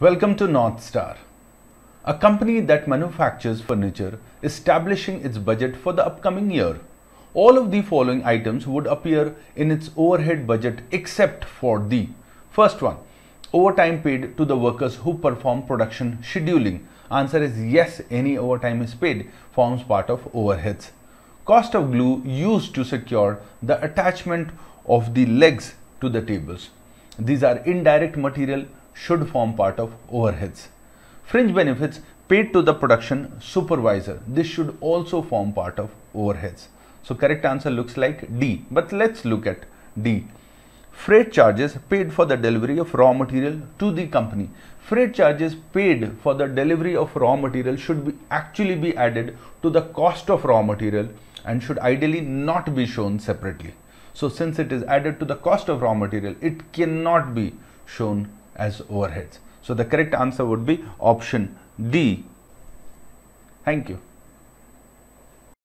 Welcome to North Star. A company that manufactures furniture establishing its budget for the upcoming year. All of the following items would appear in its overhead budget except for the first one overtime paid to the workers who perform production scheduling. Answer is yes, any overtime is paid forms part of overheads. Cost of glue used to secure the attachment of the legs to the tables. These are indirect material should form part of overheads. Fringe benefits paid to the production supervisor. This should also form part of overheads. So correct answer looks like D. But let's look at D. Freight charges paid for the delivery of raw material to the company. Freight charges paid for the delivery of raw material should be actually be added to the cost of raw material and should ideally not be shown separately. So since it is added to the cost of raw material, it cannot be shown as overheads. So the correct answer would be option D. Thank you.